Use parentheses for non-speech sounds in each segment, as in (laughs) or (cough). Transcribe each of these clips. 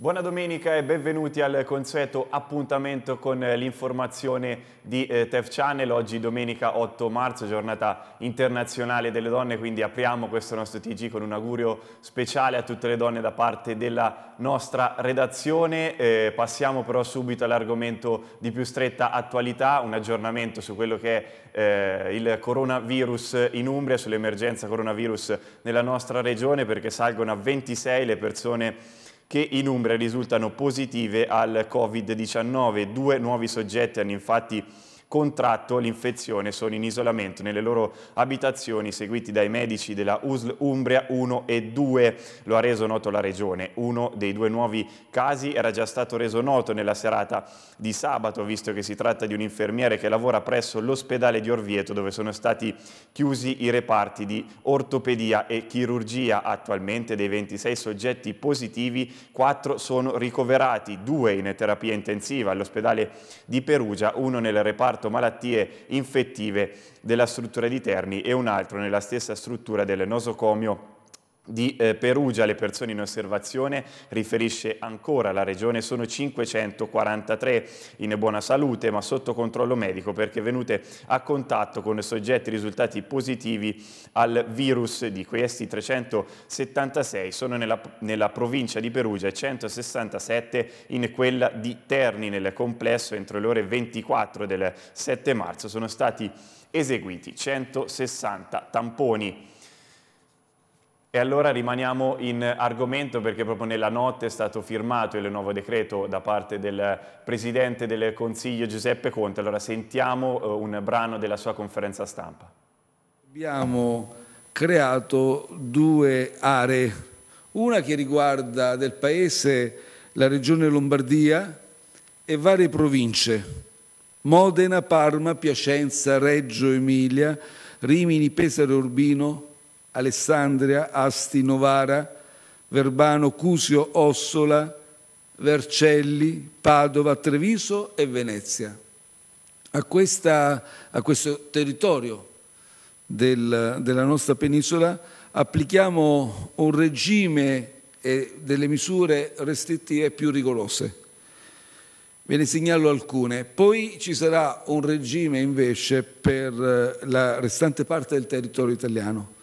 Buona domenica e benvenuti al consueto appuntamento con eh, l'informazione di eh, TEF Channel. Oggi domenica 8 marzo, giornata internazionale delle donne, quindi apriamo questo nostro TG con un augurio speciale a tutte le donne da parte della nostra redazione. Eh, passiamo però subito all'argomento di più stretta attualità, un aggiornamento su quello che è eh, il coronavirus in Umbria, sull'emergenza coronavirus nella nostra regione perché salgono a 26 le persone che in Umbria risultano positive al Covid-19. Due nuovi soggetti hanno infatti contratto l'infezione sono in isolamento nelle loro abitazioni seguiti dai medici della USL Umbria 1 e 2, lo ha reso noto la regione. Uno dei due nuovi casi era già stato reso noto nella serata di sabato, visto che si tratta di un infermiere che lavora presso l'ospedale di Orvieto dove sono stati chiusi i reparti di ortopedia e chirurgia. Attualmente dei 26 soggetti positivi, 4 sono ricoverati, 2 in terapia intensiva all'ospedale di Perugia, 1 nel reparto reparto malattie infettive della struttura di Terni e un altro nella stessa struttura del nosocomio di eh, Perugia le persone in osservazione, riferisce ancora la regione, sono 543 in buona salute ma sotto controllo medico perché venute a contatto con soggetti risultati positivi al virus. Di questi 376 sono nella, nella provincia di Perugia e 167 in quella di Terni. Nel complesso entro le ore 24 del 7 marzo sono stati eseguiti 160 tamponi e allora rimaniamo in argomento perché proprio nella notte è stato firmato il nuovo decreto da parte del Presidente del Consiglio Giuseppe Conte. Allora sentiamo eh, un brano della sua conferenza stampa. Abbiamo creato due aree, una che riguarda del Paese la regione Lombardia e varie province, Modena, Parma, Piacenza, Reggio Emilia, Rimini, Pesaro e Urbino, Alessandria, Asti, Novara, Verbano, Cusio, Ossola, Vercelli, Padova, Treviso e Venezia. A, questa, a questo territorio del, della nostra penisola applichiamo un regime e delle misure restrittive più rigorose. Ve ne segnalo alcune. Poi ci sarà un regime invece per eh, la restante parte del territorio italiano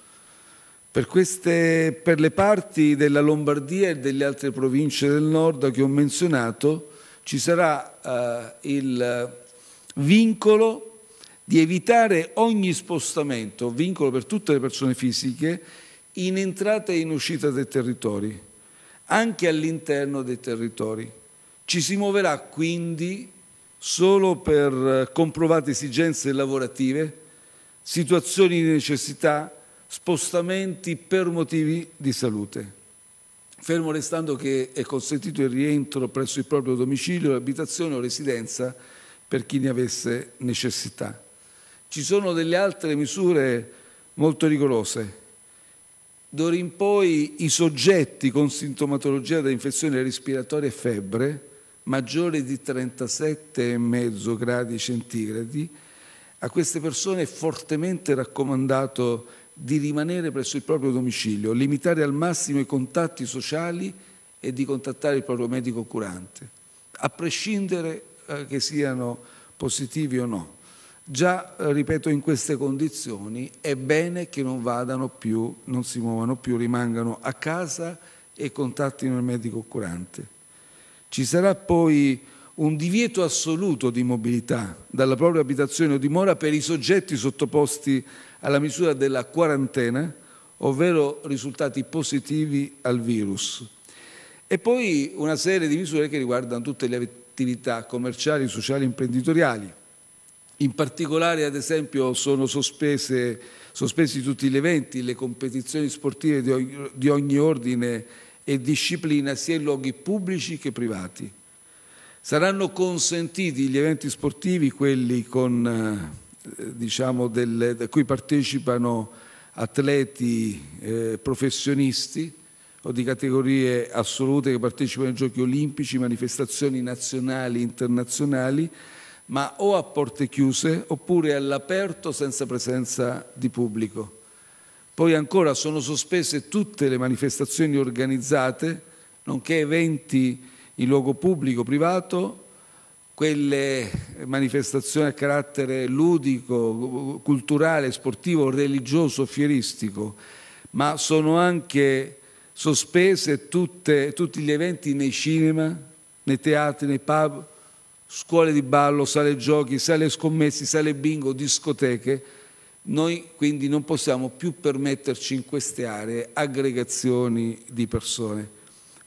per, queste, per le parti della Lombardia e delle altre province del nord che ho menzionato ci sarà eh, il vincolo di evitare ogni spostamento, vincolo per tutte le persone fisiche, in entrata e in uscita dei territori, anche all'interno dei territori. Ci si muoverà quindi solo per eh, comprovate esigenze lavorative, situazioni di necessità, spostamenti per motivi di salute. Fermo restando che è consentito il rientro presso il proprio domicilio, abitazione o residenza per chi ne avesse necessità. Ci sono delle altre misure molto rigorose. D'ora in poi i soggetti con sintomatologia da infezione respiratoria e febbre maggiore di 37,5 gradi centigradi, a queste persone è fortemente raccomandato di rimanere presso il proprio domicilio, limitare al massimo i contatti sociali e di contattare il proprio medico curante, a prescindere eh, che siano positivi o no. Già, eh, ripeto, in queste condizioni è bene che non vadano più, non si muovano più, rimangano a casa e contattino il medico curante. Ci sarà poi un divieto assoluto di mobilità dalla propria abitazione o dimora per i soggetti sottoposti alla misura della quarantena, ovvero risultati positivi al virus. E poi una serie di misure che riguardano tutte le attività commerciali, sociali e imprenditoriali. In particolare, ad esempio, sono sospese, sospesi tutti gli eventi, le competizioni sportive di ogni, di ogni ordine e disciplina, sia in luoghi pubblici che privati. Saranno consentiti gli eventi sportivi, quelli con eh, diciamo, del, a cui partecipano atleti eh, professionisti o di categorie assolute che partecipano ai giochi olimpici, manifestazioni nazionali, internazionali, ma o a porte chiuse oppure all'aperto senza presenza di pubblico. Poi ancora sono sospese tutte le manifestazioni organizzate, nonché eventi in luogo pubblico, privato, quelle manifestazione a carattere ludico, culturale, sportivo, religioso, fieristico, ma sono anche sospese tutte, tutti gli eventi nei cinema, nei teatri, nei pub, scuole di ballo, sale giochi, sale scommessi, sale bingo, discoteche. Noi quindi non possiamo più permetterci in queste aree aggregazioni di persone.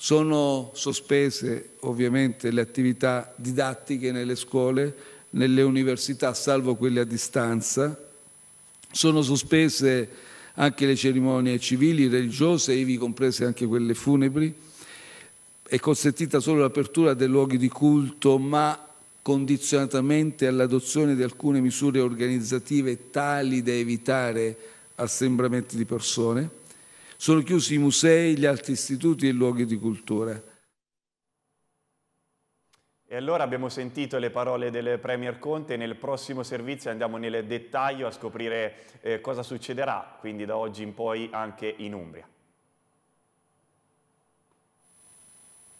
Sono sospese ovviamente le attività didattiche nelle scuole, nelle università, salvo quelle a distanza. Sono sospese anche le cerimonie civili, religiose, ivi comprese anche quelle funebri. È consentita solo l'apertura dei luoghi di culto, ma condizionatamente all'adozione di alcune misure organizzative tali da evitare assembramenti di persone. Sono chiusi i musei, gli altri istituti e i luoghi di cultura. E allora abbiamo sentito le parole del Premier Conte, nel prossimo servizio andiamo nel dettaglio a scoprire eh, cosa succederà, quindi da oggi in poi anche in Umbria.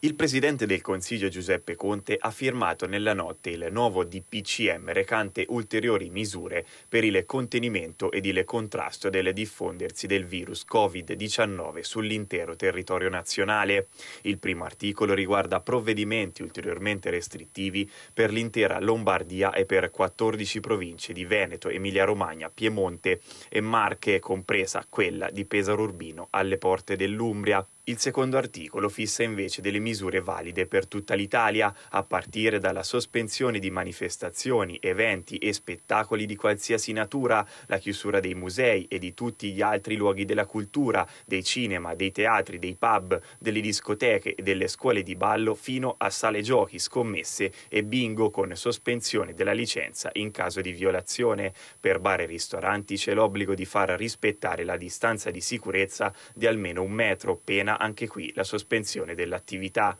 Il presidente del Consiglio Giuseppe Conte ha firmato nella notte il nuovo DPCM recante ulteriori misure per il contenimento ed il contrasto del diffondersi del virus Covid-19 sull'intero territorio nazionale. Il primo articolo riguarda provvedimenti ulteriormente restrittivi per l'intera Lombardia e per 14 province di Veneto, Emilia-Romagna, Piemonte e Marche, compresa quella di Pesaro Urbino alle porte dell'Umbria. Il secondo articolo fissa invece delle misure valide per tutta l'Italia, a partire dalla sospensione di manifestazioni, eventi e spettacoli di qualsiasi natura, la chiusura dei musei e di tutti gli altri luoghi della cultura, dei cinema, dei teatri, dei pub, delle discoteche e delle scuole di ballo fino a sale giochi, scommesse e bingo con sospensione della licenza in caso di violazione. Per bar e ristoranti c'è l'obbligo di far rispettare la distanza di sicurezza di almeno un metro, pena anche qui la sospensione dell'attività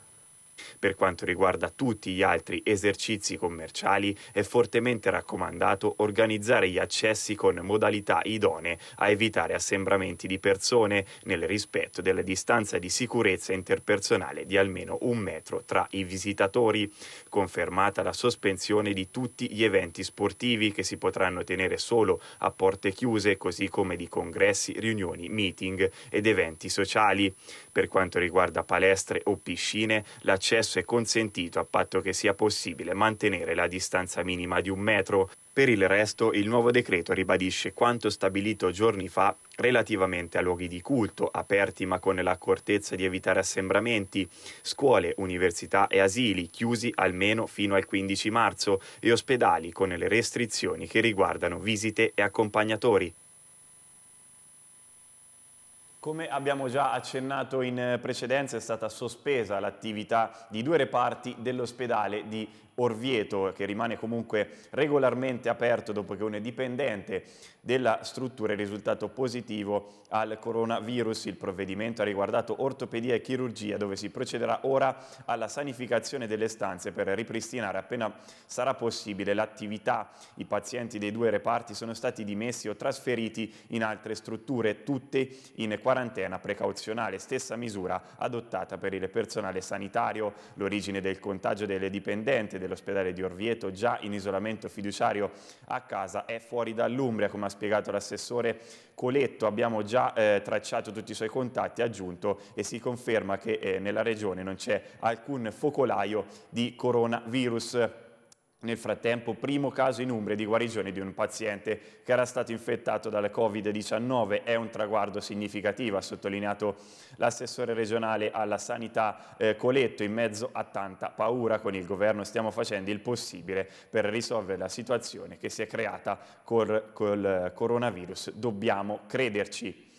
per quanto riguarda tutti gli altri esercizi commerciali, è fortemente raccomandato organizzare gli accessi con modalità idonee a evitare assembramenti di persone nel rispetto della distanza di sicurezza interpersonale di almeno un metro tra i visitatori. Confermata la sospensione di tutti gli eventi sportivi che si potranno tenere solo a porte chiuse, così come di congressi, riunioni, meeting ed eventi sociali. Per quanto riguarda palestre o piscine, l'accesso l'accesso è consentito a patto che sia possibile mantenere la distanza minima di un metro. Per il resto il nuovo decreto ribadisce quanto stabilito giorni fa relativamente a luoghi di culto aperti ma con l'accortezza di evitare assembramenti, scuole, università e asili chiusi almeno fino al 15 marzo e ospedali con le restrizioni che riguardano visite e accompagnatori. Come abbiamo già accennato in precedenza è stata sospesa l'attività di due reparti dell'ospedale di Orvieto che rimane comunque regolarmente aperto dopo che un dipendente della struttura è risultato positivo al coronavirus. Il provvedimento ha riguardato ortopedia e chirurgia dove si procederà ora alla sanificazione delle stanze per ripristinare appena sarà possibile l'attività. I pazienti dei due reparti sono stati dimessi o trasferiti in altre strutture, tutte in quarantena quarantena precauzionale, stessa misura adottata per il personale sanitario, l'origine del contagio delle dipendenti dell'ospedale di Orvieto, già in isolamento fiduciario a casa, è fuori dall'Umbria, come ha spiegato l'assessore Coletto, abbiamo già eh, tracciato tutti i suoi contatti, ha aggiunto e si conferma che eh, nella regione non c'è alcun focolaio di coronavirus. Nel frattempo, primo caso in Umbria di guarigione di un paziente che era stato infettato dalla Covid-19 è un traguardo significativo, ha sottolineato l'assessore regionale alla sanità eh, Coletto in mezzo a tanta paura. Con il governo stiamo facendo il possibile per risolvere la situazione che si è creata col, col eh, coronavirus. Dobbiamo crederci.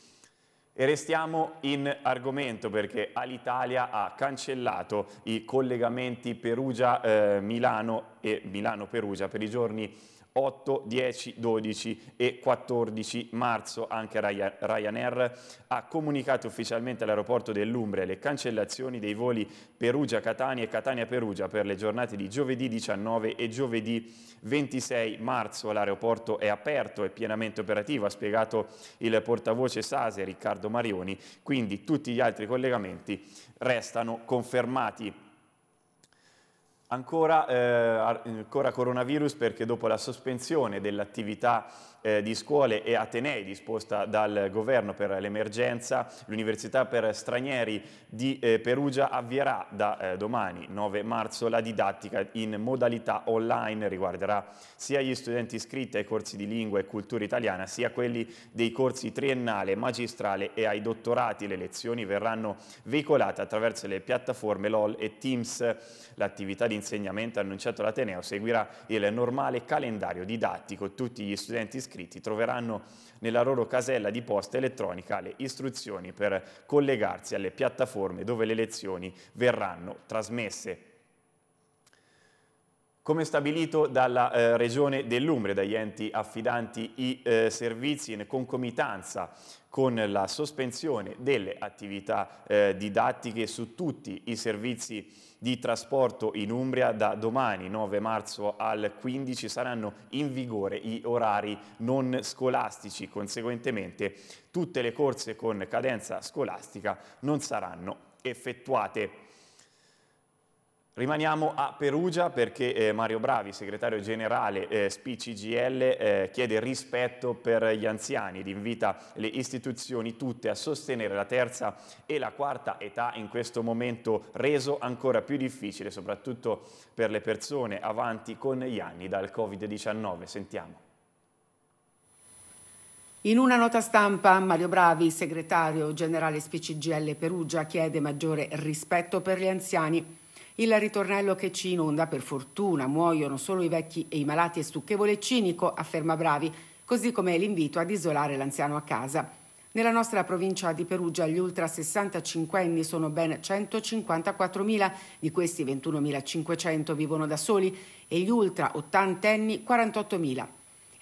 E restiamo in argomento perché Alitalia ha cancellato i collegamenti Perugia-Milano eh, e Milano-Perugia per i giorni 8, 10, 12 e 14 marzo anche Ryanair ha comunicato ufficialmente all'aeroporto dell'Umbria le cancellazioni dei voli Perugia-Catania e Catania-Perugia per le giornate di giovedì 19 e giovedì 26 marzo. L'aeroporto è aperto e pienamente operativo, ha spiegato il portavoce SASE Riccardo Marioni, quindi tutti gli altri collegamenti restano confermati. Ancora, eh, eh, ancora coronavirus perché dopo la sospensione dell'attività eh, di scuole e atenei disposta dal governo per l'emergenza, l'Università per stranieri di eh, Perugia avvierà da eh, domani 9 marzo la didattica in modalità online, riguarderà sia gli studenti iscritti ai corsi di lingua e cultura italiana, sia quelli dei corsi triennale, magistrale e ai dottorati. Le lezioni verranno veicolate attraverso le piattaforme LOL e Teams. L'attività di insegnamento annunciato all'Ateneo seguirà il normale calendario didattico. Tutti gli studenti iscritti iscritti troveranno nella loro casella di posta elettronica le istruzioni per collegarsi alle piattaforme dove le lezioni verranno trasmesse. Come stabilito dalla eh, Regione dell'Umbria, dagli enti affidanti i eh, servizi in concomitanza con la sospensione delle attività eh, didattiche su tutti i servizi di trasporto in Umbria da domani 9 marzo al 15 saranno in vigore i orari non scolastici, conseguentemente tutte le corse con cadenza scolastica non saranno effettuate. Rimaniamo a Perugia perché eh, Mario Bravi, segretario generale eh, SPCGL, eh, chiede rispetto per gli anziani ed invita le istituzioni tutte a sostenere la terza e la quarta età in questo momento reso ancora più difficile, soprattutto per le persone avanti con gli anni dal Covid-19. Sentiamo. In una nota stampa Mario Bravi, segretario generale SPCGL Perugia, chiede maggiore rispetto per gli anziani il ritornello che ci inonda, per fortuna, muoiono solo i vecchi e i malati è stucchevole e cinico, afferma Bravi, così come l'invito ad isolare l'anziano a casa. Nella nostra provincia di Perugia gli ultra 65 anni sono ben 154.000, di questi 21.500 vivono da soli e gli ultra 80 anni 48.000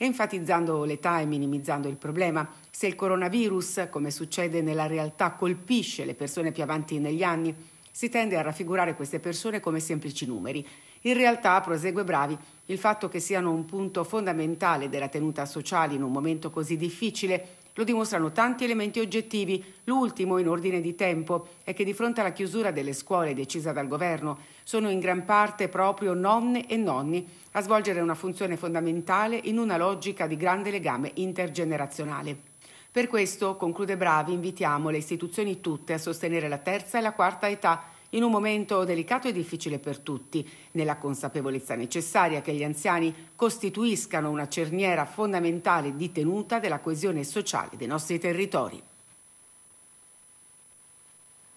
enfatizzando l'età e minimizzando il problema. Se il coronavirus, come succede nella realtà, colpisce le persone più avanti negli anni, si tende a raffigurare queste persone come semplici numeri. In realtà, prosegue Bravi, il fatto che siano un punto fondamentale della tenuta sociale in un momento così difficile lo dimostrano tanti elementi oggettivi. L'ultimo, in ordine di tempo, è che di fronte alla chiusura delle scuole decisa dal governo, sono in gran parte proprio nonne e nonni a svolgere una funzione fondamentale in una logica di grande legame intergenerazionale. Per questo, conclude Bravi, invitiamo le istituzioni tutte a sostenere la terza e la quarta età in un momento delicato e difficile per tutti, nella consapevolezza necessaria che gli anziani costituiscano una cerniera fondamentale di tenuta della coesione sociale dei nostri territori.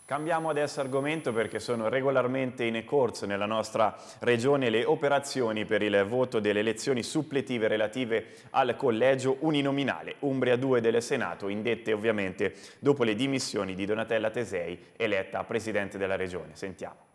Cambiamo adesso argomento perché sono regolarmente in corso nella nostra regione le operazioni per il voto delle elezioni suppletive relative al collegio uninominale Umbria 2 del Senato, indette ovviamente dopo le dimissioni di Donatella Tesei, eletta Presidente della Regione. Sentiamo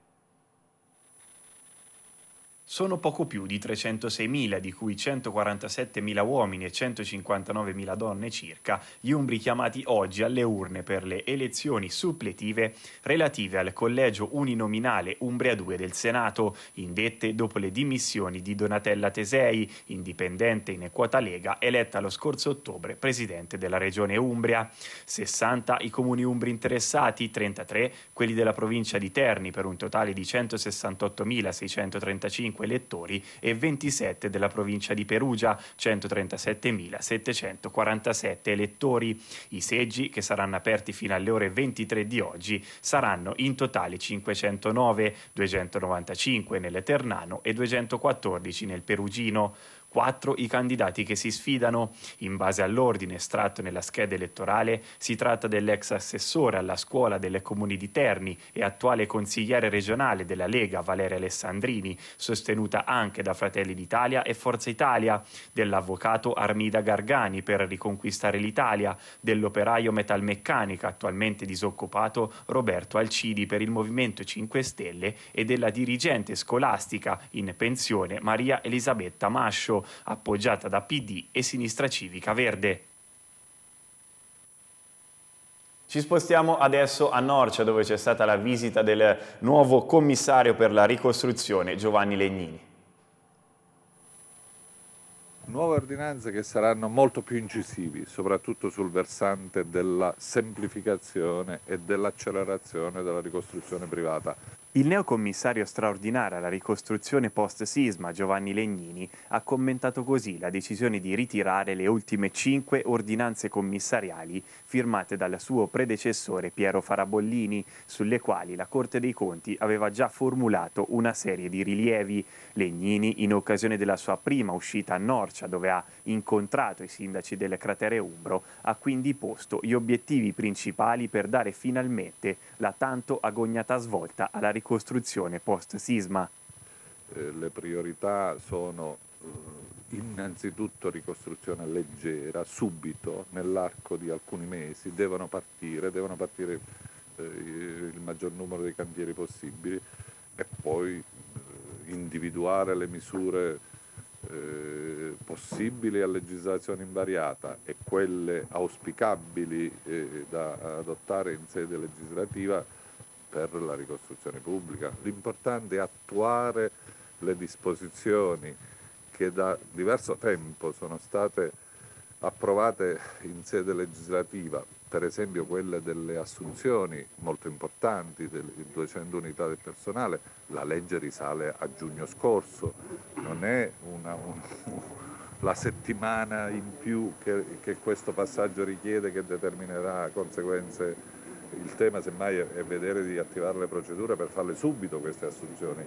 sono poco più di 306.000, di cui 147.000 uomini e 159.000 donne circa, gli umbri chiamati oggi alle urne per le elezioni suppletive relative al collegio uninominale Umbria 2 del Senato, indette dopo le dimissioni di Donatella Tesei, indipendente in quota Lega, eletta lo scorso ottobre presidente della regione Umbria. 60 i comuni umbri interessati, 33 quelli della provincia di Terni per un totale di 168.635 135 elettori e 27 della provincia di Perugia, 137.747 elettori. I seggi, che saranno aperti fino alle ore 23 di oggi, saranno in totale 509, 295 nell'Eternano e 214 nel Perugino quattro i candidati che si sfidano. In base all'ordine estratto nella scheda elettorale si tratta dell'ex assessore alla scuola delle comuni di Terni e attuale consigliere regionale della Lega Valeria Alessandrini, sostenuta anche da Fratelli d'Italia e Forza Italia, dell'avvocato Armida Gargani per riconquistare l'Italia, dell'operaio metalmeccanica attualmente disoccupato Roberto Alcidi per il Movimento 5 Stelle e della dirigente scolastica in pensione Maria Elisabetta Mascio appoggiata da PD e Sinistra Civica Verde. Ci spostiamo adesso a Norcia dove c'è stata la visita del nuovo commissario per la ricostruzione Giovanni Legnini. Nuove ordinanze che saranno molto più incisivi, soprattutto sul versante della semplificazione e dell'accelerazione della ricostruzione privata. Il neocommissario straordinario alla ricostruzione post-sisma Giovanni Legnini ha commentato così la decisione di ritirare le ultime cinque ordinanze commissariali firmate dal suo predecessore Piero Farabollini, sulle quali la Corte dei Conti aveva già formulato una serie di rilievi. Legnini, in occasione della sua prima uscita a Norcia, dove ha incontrato i sindaci del cratere Umbro, ha quindi posto gli obiettivi principali per dare finalmente la tanto agognata svolta alla ricostruzione ricostruzione post-sisma. Eh, le priorità sono eh, innanzitutto ricostruzione leggera, subito, nell'arco di alcuni mesi, devono partire, devono partire eh, il maggior numero dei cantieri possibili e poi individuare le misure possibili a legislazione invariata e quelle auspicabili da adottare in sede legislativa per la ricostruzione pubblica. L'importante è attuare le disposizioni che da diverso tempo sono state approvate in sede legislativa, per esempio quelle delle assunzioni molto importanti, delle 200 unità del personale, la legge risale a giugno scorso, non è una, un, (laughs) la settimana in più che, che questo passaggio richiede che determinerà conseguenze il tema semmai è vedere di attivare le procedure per farle subito queste assunzioni.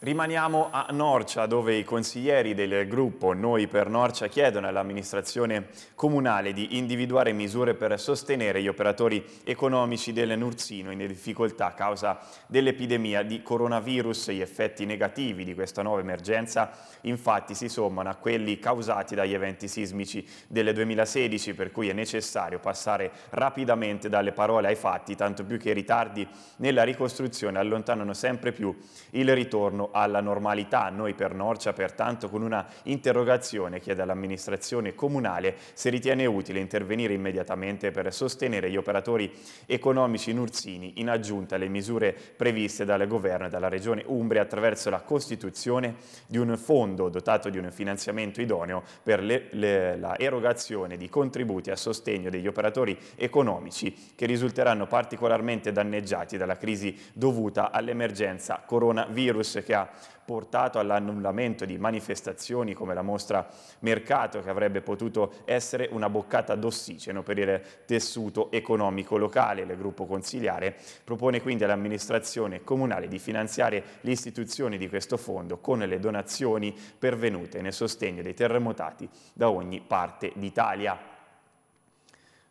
Rimaniamo a Norcia dove i consiglieri del gruppo Noi per Norcia chiedono all'amministrazione comunale di individuare misure per sostenere gli operatori economici del Nurzino in difficoltà a causa dell'epidemia di coronavirus. Gli effetti negativi di questa nuova emergenza infatti si sommano a quelli causati dagli eventi sismici del 2016 per cui è necessario passare rapidamente dalle parole ai fatti tanto più che i ritardi nella ricostruzione allontanano sempre più il ritorno alla normalità. Noi per Norcia, pertanto, con una interrogazione chiede all'amministrazione comunale se ritiene utile intervenire immediatamente per sostenere gli operatori economici in Ursini, in aggiunta alle misure previste dal governo e dalla regione Umbria attraverso la costituzione di un fondo dotato di un finanziamento idoneo per le, le, la erogazione di contributi a sostegno degli operatori economici che risulteranno particolarmente danneggiati dalla crisi dovuta all'emergenza coronavirus che ha ha portato all'annullamento di manifestazioni come la mostra Mercato, che avrebbe potuto essere una boccata d'ossigeno per il tessuto economico locale. Il gruppo consiliare propone quindi all'amministrazione comunale di finanziare l'istituzione di questo fondo con le donazioni pervenute nel sostegno dei terremotati da ogni parte d'Italia.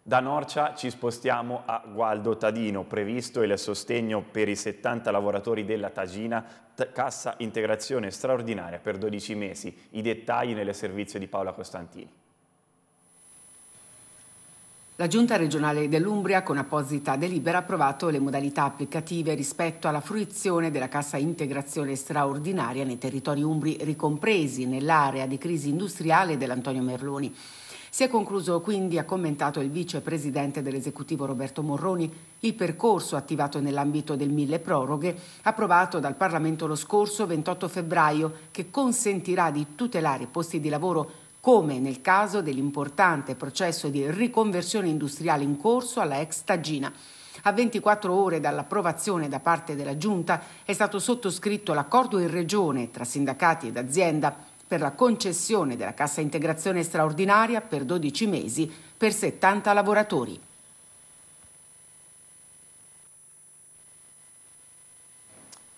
Da Norcia ci spostiamo a Gualdo Tadino, previsto il sostegno per i 70 lavoratori della Tagina, cassa integrazione straordinaria per 12 mesi, i dettagli nel servizio di Paola Costantini. La Giunta regionale dell'Umbria con apposita delibera ha approvato le modalità applicative rispetto alla fruizione della cassa integrazione straordinaria nei territori umbri ricompresi nell'area di crisi industriale dell'Antonio Merloni. Si è concluso quindi, ha commentato il vicepresidente dell'esecutivo Roberto Morroni, il percorso attivato nell'ambito del mille proroghe, approvato dal Parlamento lo scorso 28 febbraio, che consentirà di tutelare i posti di lavoro come nel caso dell'importante processo di riconversione industriale in corso alla ex Tagina. A 24 ore dall'approvazione da parte della Giunta è stato sottoscritto l'accordo in regione tra sindacati ed azienda per la concessione della cassa integrazione straordinaria per 12 mesi per 70 lavoratori.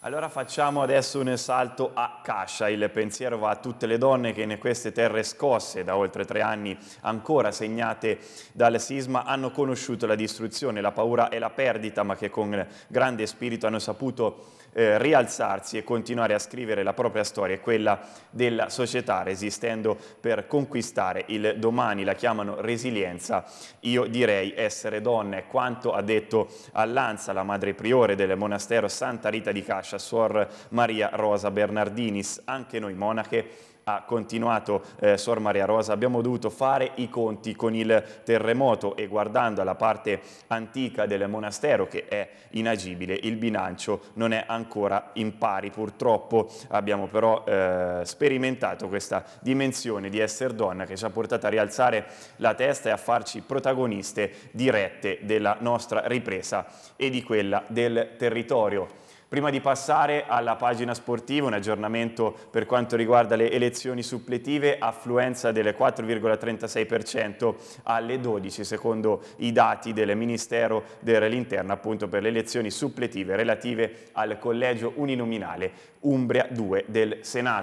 Allora facciamo adesso un salto a Cascia, il pensiero va a tutte le donne che in queste terre scosse da oltre tre anni ancora segnate dal sisma hanno conosciuto la distruzione, la paura e la perdita ma che con grande spirito hanno saputo eh, rialzarsi e continuare a scrivere la propria storia e quella della società, resistendo per conquistare il domani, la chiamano resilienza, io direi essere donne, quanto ha detto all'Anza la madre priore del monastero Santa Rita di Cascia, Suor Maria Rosa Bernardinis, anche noi monache ha continuato eh, Sor Maria Rosa, abbiamo dovuto fare i conti con il terremoto e guardando alla parte antica del monastero che è inagibile, il bilancio non è ancora in pari purtroppo, abbiamo però eh, sperimentato questa dimensione di essere donna che ci ha portato a rialzare la testa e a farci protagoniste dirette della nostra ripresa e di quella del territorio. Prima di passare alla pagina sportiva, un aggiornamento per quanto riguarda le elezioni suppletive, affluenza del 4,36% alle 12, secondo i dati del Ministero dell'Interno, appunto per le elezioni suppletive relative al collegio uninominale Umbria 2 del Senato.